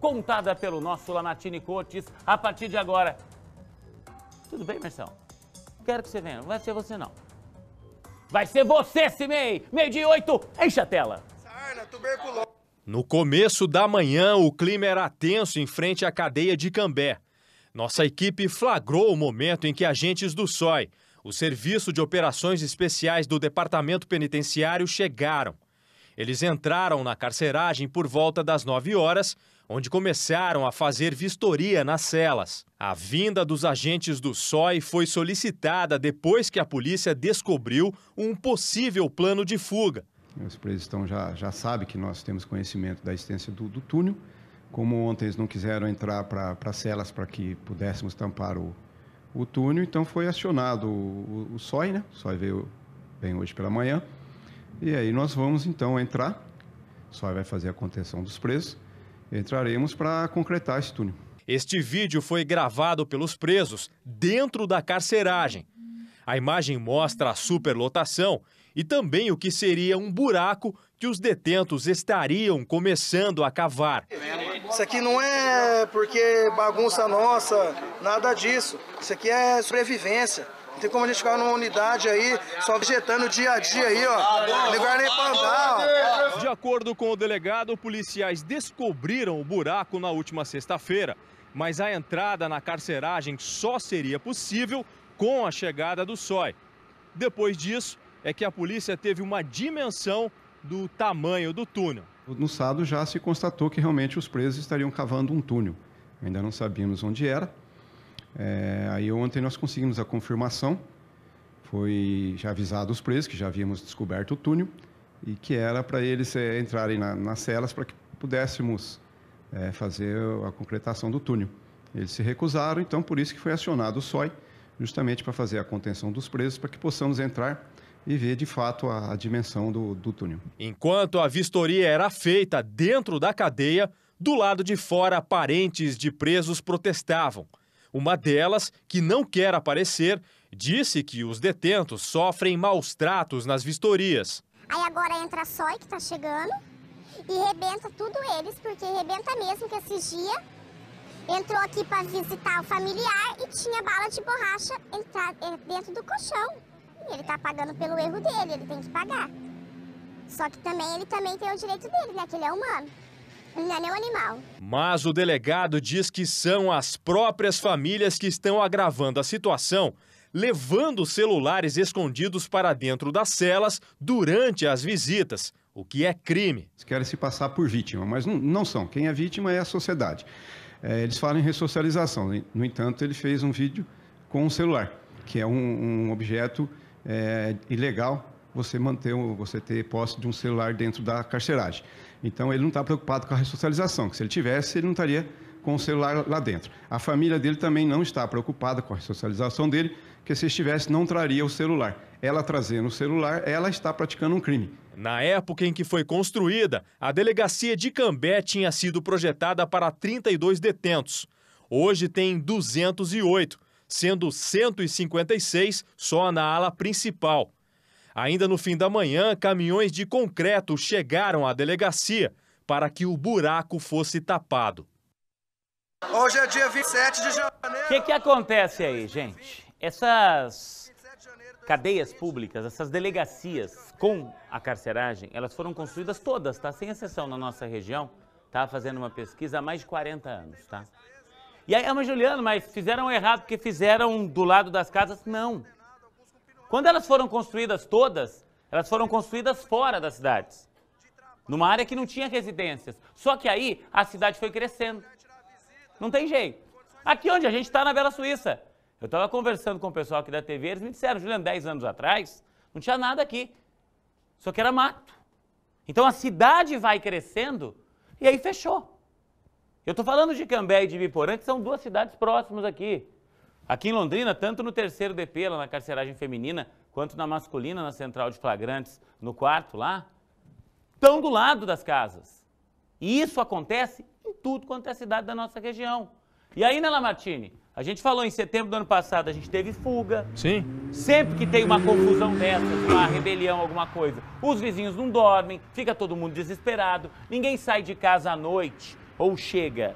contada pelo nosso Lamartine Cortes a partir de agora. Tudo bem, Marcelo? Quero que você venha. Não vai ser você, não. Vai ser você, Simei! Meio de oito, enche a tela! Sarna, tuberculose. No começo da manhã, o clima era tenso em frente à cadeia de Cambé. Nossa equipe flagrou o momento em que agentes do SOI, o Serviço de Operações Especiais do Departamento Penitenciário, chegaram. Eles entraram na carceragem por volta das nove horas onde começaram a fazer vistoria nas celas. A vinda dos agentes do SOI foi solicitada depois que a polícia descobriu um possível plano de fuga. Os presos estão, já, já sabem que nós temos conhecimento da existência do, do túnel. Como ontem eles não quiseram entrar para as celas para que pudéssemos tampar o, o túnel, então foi acionado o, o, o SOI, né? O SOI veio bem hoje pela manhã. E aí nós vamos então entrar, o SOI vai fazer a contenção dos presos entraremos para concretar esse túnel. Este vídeo foi gravado pelos presos dentro da carceragem. A imagem mostra a superlotação e também o que seria um buraco que os detentos estariam começando a cavar. Isso aqui não é porque bagunça nossa, nada disso. Isso aqui é sobrevivência. Não tem como a gente ficar numa unidade aí, só vegetando dia a dia aí, ó. Não lugar nem pra andar, ó. De acordo com o delegado, policiais descobriram o buraco na última sexta-feira, mas a entrada na carceragem só seria possível com a chegada do SOI. Depois disso, é que a polícia teve uma dimensão do tamanho do túnel. No sábado já se constatou que realmente os presos estariam cavando um túnel. Ainda não sabíamos onde era. É, aí ontem nós conseguimos a confirmação. Foi já avisado os presos que já havíamos descoberto o túnel e que era para eles é, entrarem na, nas celas para que pudéssemos é, fazer a concretação do túnel. Eles se recusaram, então por isso que foi acionado o SOI, justamente para fazer a contenção dos presos, para que possamos entrar e ver de fato a, a dimensão do, do túnel. Enquanto a vistoria era feita dentro da cadeia, do lado de fora, parentes de presos protestavam. Uma delas, que não quer aparecer, disse que os detentos sofrem maus tratos nas vistorias. Aí agora entra a Soy, que tá chegando, e rebenta tudo eles, porque rebenta mesmo que esses dias entrou aqui para visitar o familiar e tinha bala de borracha entrar eh, dentro do colchão. E ele tá pagando pelo erro dele, ele tem que pagar. Só que também ele também tem o direito dele, né? Que ele é humano. ele Não é nem animal. Mas o delegado diz que são as próprias famílias que estão agravando a situação levando celulares escondidos para dentro das celas durante as visitas, o que é crime. Eles querem se passar por vítima, mas não, são. Quem é vítima é a sociedade. É, eles falam em ressocialização. No entanto, ele fez um vídeo com um celular, que é um, um objeto é, ilegal você manter você ter posse de um celular dentro da carceragem. Então ele não está preocupado com a ressocialização, que se ele tivesse, ele não estaria com o celular lá dentro. A família dele também não está preocupada com a socialização dele, que se estivesse não traria o celular. Ela trazendo o celular, ela está praticando um crime. Na época em que foi construída, a delegacia de Cambé tinha sido projetada para 32 detentos. Hoje tem 208, sendo 156 só na ala principal. Ainda no fim da manhã, caminhões de concreto chegaram à delegacia para que o buraco fosse tapado. Hoje é dia 27 de janeiro. O que, que acontece aí, gente? Essas cadeias públicas, essas delegacias com a carceragem, elas foram construídas todas, tá? Sem exceção na nossa região. Tá fazendo uma pesquisa há mais de 40 anos, tá? E aí, ah, mas Juliano, mas fizeram errado porque fizeram do lado das casas? Não. Quando elas foram construídas todas, elas foram construídas fora das cidades. Numa área que não tinha residências. Só que aí a cidade foi crescendo. Não tem jeito. Aqui onde a gente está, na Bela Suíça. Eu estava conversando com o pessoal aqui da TV, eles me disseram, Juliano, 10 anos atrás, não tinha nada aqui. Só que era mato. Então a cidade vai crescendo e aí fechou. Eu estou falando de Cambé e de Biporã, que são duas cidades próximas aqui. Aqui em Londrina, tanto no terceiro DP, lá na carceragem feminina, quanto na masculina, na central de flagrantes, no quarto lá, estão do lado das casas. E isso acontece em tudo quanto é cidade da nossa região. E aí, Nela Lamartine? A gente falou em setembro do ano passado, a gente teve fuga. Sim. Sempre que tem uma confusão dessa, uma rebelião, alguma coisa, os vizinhos não dormem, fica todo mundo desesperado, ninguém sai de casa à noite ou chega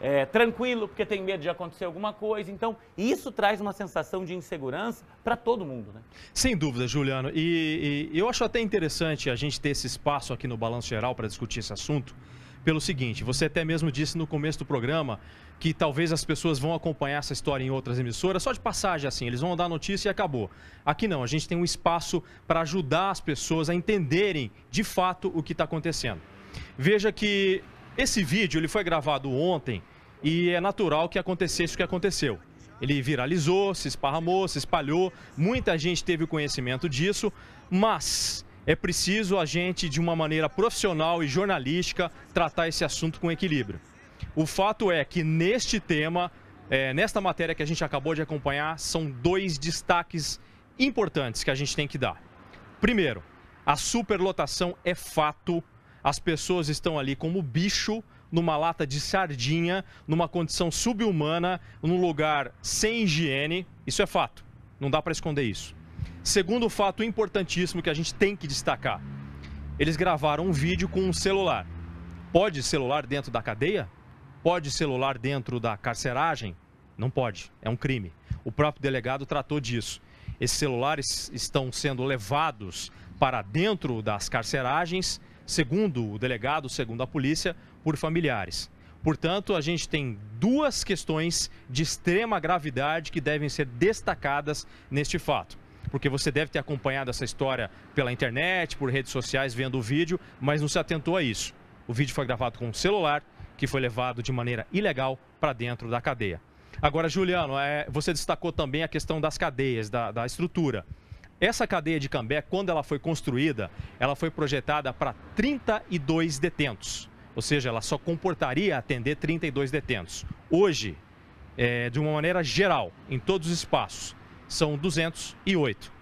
é, tranquilo porque tem medo de acontecer alguma coisa. Então, isso traz uma sensação de insegurança para todo mundo. Né? Sem dúvida, Juliano. E, e eu acho até interessante a gente ter esse espaço aqui no Balanço Geral para discutir esse assunto pelo seguinte: você até mesmo disse no começo do programa que talvez as pessoas vão acompanhar essa história em outras emissoras, só de passagem assim, eles vão dar notícia e acabou. Aqui não, a gente tem um espaço para ajudar as pessoas a entenderem de fato o que está acontecendo. Veja que esse vídeo ele foi gravado ontem e é natural que acontecesse o que aconteceu. Ele viralizou, se esparramou, se espalhou, muita gente teve conhecimento disso, mas é preciso a gente, de uma maneira profissional e jornalística, tratar esse assunto com equilíbrio. O fato é que neste tema, é, nesta matéria que a gente acabou de acompanhar, são dois destaques importantes que a gente tem que dar. Primeiro, a superlotação é fato as pessoas estão ali como bicho numa lata de sardinha, numa condição subhumana, num lugar sem higiene. Isso é fato. Não dá para esconder isso. Segundo fato importantíssimo que a gente tem que destacar: eles gravaram um vídeo com um celular. Pode celular dentro da cadeia? Pode celular dentro da carceragem? Não pode, é um crime. O próprio delegado tratou disso. Esses celulares estão sendo levados para dentro das carceragens segundo o delegado, segundo a polícia, por familiares. Portanto, a gente tem duas questões de extrema gravidade que devem ser destacadas neste fato. Porque você deve ter acompanhado essa história pela internet, por redes sociais, vendo o vídeo, mas não se atentou a isso. O vídeo foi gravado com um celular que foi levado de maneira ilegal para dentro da cadeia. Agora, Juliano, é, você destacou também a questão das cadeias, da, da estrutura. Essa cadeia de Cambé, quando ela foi construída, ela foi projetada para 32 detentos. Ou seja, ela só comportaria atender 32 detentos. Hoje, é, de uma maneira geral, em todos os espaços, são 208.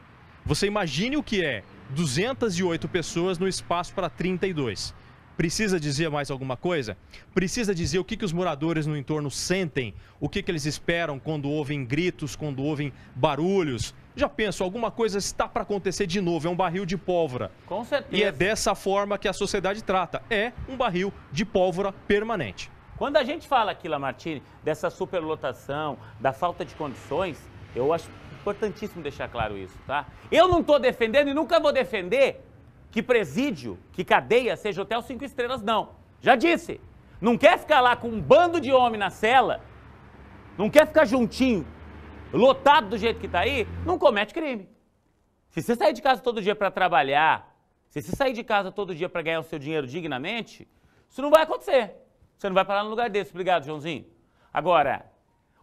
Você imagine o que é 208 pessoas no espaço para 32. Precisa dizer mais alguma coisa? Precisa dizer o que, que os moradores no entorno sentem, o que, que eles esperam quando ouvem gritos, quando ouvem barulhos, já penso, alguma coisa está para acontecer de novo, é um barril de pólvora. Com certeza. E é dessa forma que a sociedade trata, é um barril de pólvora permanente. Quando a gente fala aqui, Lamartine, dessa superlotação, da falta de condições, eu acho importantíssimo deixar claro isso, tá? Eu não estou defendendo e nunca vou defender que presídio, que cadeia seja hotel cinco estrelas, não. Já disse. Não quer ficar lá com um bando de homem na cela, não quer ficar juntinho lotado do jeito que está aí, não comete crime. Se você sair de casa todo dia para trabalhar, se você sair de casa todo dia para ganhar o seu dinheiro dignamente, isso não vai acontecer. Você não vai parar num lugar desse. Obrigado, Joãozinho. Agora,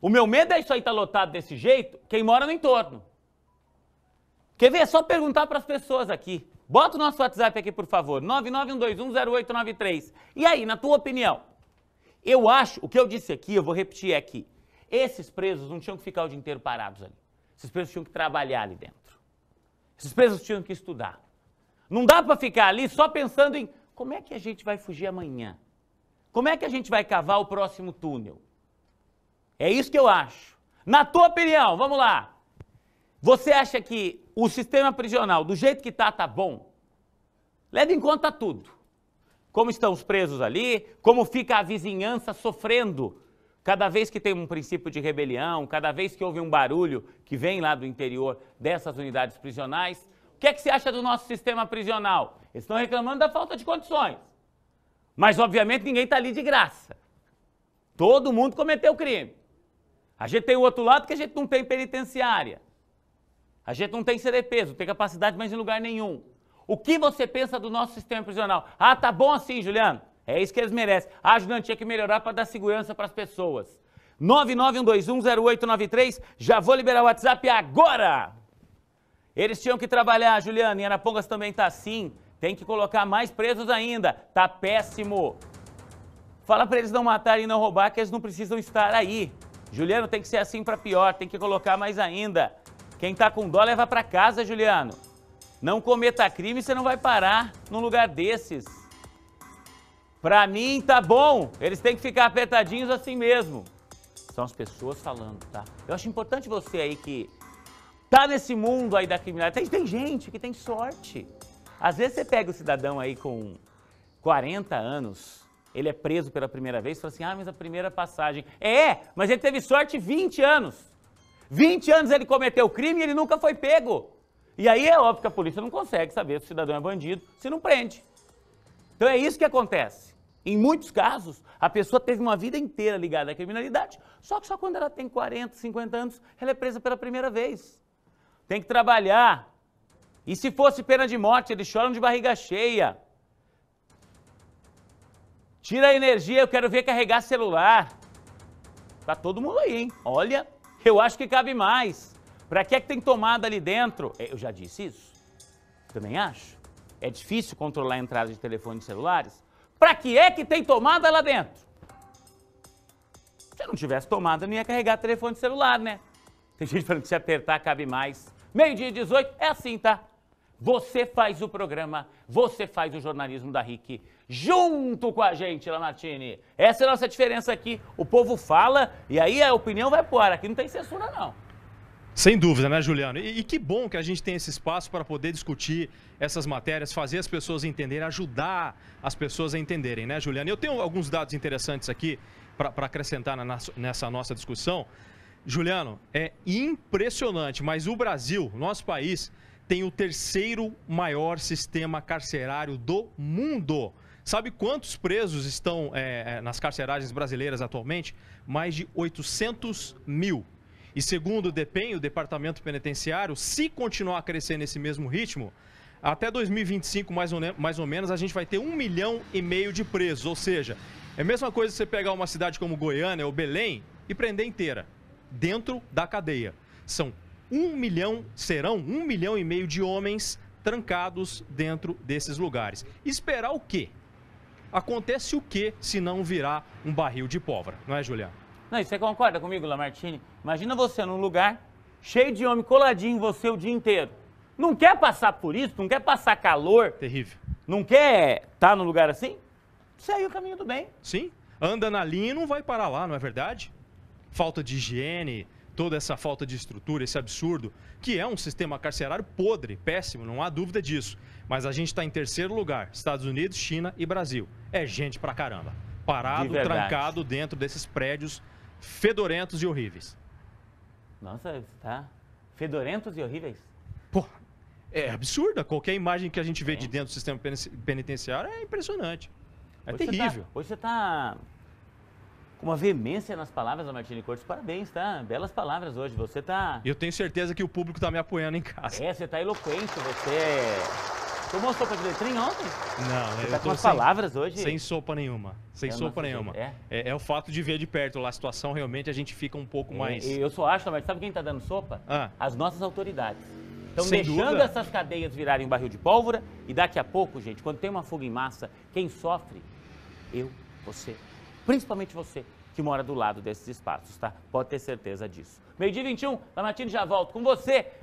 o meu medo é isso aí estar tá lotado desse jeito, quem mora no entorno. Quer ver? É só perguntar para as pessoas aqui. Bota o nosso WhatsApp aqui, por favor. 991210893. E aí, na tua opinião? Eu acho, o que eu disse aqui, eu vou repetir aqui. Esses presos não tinham que ficar o dia inteiro parados ali. Esses presos tinham que trabalhar ali dentro. Esses presos tinham que estudar. Não dá para ficar ali só pensando em como é que a gente vai fugir amanhã? Como é que a gente vai cavar o próximo túnel? É isso que eu acho. Na tua opinião, vamos lá. Você acha que o sistema prisional, do jeito que está, tá bom? Leva em conta tudo. Como estão os presos ali, como fica a vizinhança sofrendo Cada vez que tem um princípio de rebelião, cada vez que houve um barulho que vem lá do interior dessas unidades prisionais, o que é que se acha do nosso sistema prisional? Eles estão reclamando da falta de condições. Mas, obviamente, ninguém está ali de graça. Todo mundo cometeu crime. A gente tem o outro lado que a gente não tem penitenciária. A gente não tem CDPs, não tem capacidade mais em lugar nenhum. O que você pensa do nosso sistema prisional? Ah, tá bom assim, Juliano. É isso que eles merecem. A ajudante tinha que melhorar para dar segurança para as pessoas. 991210893, já vou liberar o WhatsApp agora! Eles tinham que trabalhar, Juliana, e Arapongas também tá assim. Tem que colocar mais presos ainda. Tá péssimo. Fala para eles não matarem e não roubar, que eles não precisam estar aí. Juliano, tem que ser assim para pior, tem que colocar mais ainda. Quem tá com dó leva para casa, Juliano. Não cometa crime, você não vai parar num lugar desses. Pra mim tá bom, eles têm que ficar apertadinhos assim mesmo. São as pessoas falando, tá? Eu acho importante você aí que tá nesse mundo aí da criminalidade. Tem, tem gente que tem sorte. Às vezes você pega o cidadão aí com 40 anos, ele é preso pela primeira vez, fala assim, ah, mas a primeira passagem. É, mas ele teve sorte 20 anos. 20 anos ele cometeu crime e ele nunca foi pego. E aí é óbvio que a polícia não consegue saber se o cidadão é bandido, se não prende. Então é isso que acontece. Em muitos casos, a pessoa teve uma vida inteira ligada à criminalidade, só que só quando ela tem 40, 50 anos, ela é presa pela primeira vez. Tem que trabalhar. E se fosse pena de morte, eles choram de barriga cheia. Tira a energia, eu quero ver carregar celular. Tá todo mundo aí, hein? Olha, eu acho que cabe mais. Para que é que tem tomada ali dentro? É, eu já disse isso. Também acho. É difícil controlar a entrada de telefones celulares. Para que é que tem tomada lá dentro? Se não tivesse tomada, não ia carregar telefone celular, né? Tem gente falando que se apertar cabe mais. Meio-dia 18, é assim, tá? Você faz o programa, você faz o jornalismo da RIC junto com a gente, Lamartine. Essa é a nossa diferença aqui. O povo fala e aí a opinião vai pro ar. Aqui não tem censura, não. Sem dúvida, né, Juliano? E, e, que bom que a gente tem esse espaço para poder discutir essas matérias, fazer as pessoas entenderem, ajudar as pessoas a entenderem, né, Juliano? Eu tenho alguns dados interessantes aqui para acrescentar na, nessa nossa discussão. Juliano, é impressionante, mas o Brasil, nosso país, tem o terceiro maior sistema carcerário do mundo. Sabe quantos presos estão é, é nas carceragens brasileiras atualmente? Mais de 800 mil. E segundo o DEPEN, o Departamento Penitenciário, se continuar a crescer nesse mesmo ritmo, até 2025, mais ou, mais ou menos, a gente vai ter um milhão e meio de presos. Ou seja, é a mesma coisa você pegar uma cidade como Goiânia ou Belém e prender inteira, dentro da cadeia. São um milhão, serão um milhão e meio de homens trancados dentro desses lugares. Esperar o quê? Acontece o quê se não virar um barril de pólvora, não é, Juliana? Não, e você concorda comigo, Lamartine? Imagina você num lugar cheio de homem coladinho em você o dia inteiro. Não quer passar por isso? Não quer passar calor? Terrível. Não quer estar tá num lugar assim? Segue é o caminho do bem. Sim. Anda na linha e não vai parar lá, não é verdade? Falta de higiene, toda essa falta de estrutura, esse absurdo, que é um sistema carcerário podre, péssimo, não há dúvida disso. Mas a gente está em terceiro lugar: Estados Unidos, China e Brasil. É gente pra caramba. Parado, trancado dentro desses prédios fedorentos e horríveis. Nossa, tá? Fedorentos e horríveis? Pô, é absurda. Qualquer imagem que a gente vê Sim. de dentro do sistema penitenciário é impressionante. É hoje terrível. Você tá, hoje você tá com uma veemência nas palavras da Martini Cortes. Parabéns, tá? Belas palavras hoje. Você tá. Eu tenho certeza que o público tá me apoiando em casa. É, você tá eloquente, você. É Tomou mostrou de letrinha ontem? Não, Você eu tá com umas sem, palavras hoje? Sem sopa nenhuma. Sem sopa nenhuma. É? é? É, o fato de ver de perto lá a situação, realmente a gente fica um pouco é, mais. Eu só acho, mas sabe quem tá dando sopa? Ah. As nossas autoridades. Estão deixando dúvida. essas cadeias virarem um barril de pólvora e daqui a pouco, gente, quando tem uma fuga em massa, quem sofre? Eu, você, principalmente você que mora do lado desses espaços, tá? Pode ter certeza disso. Meio-dia 21, Lamartine já volto com você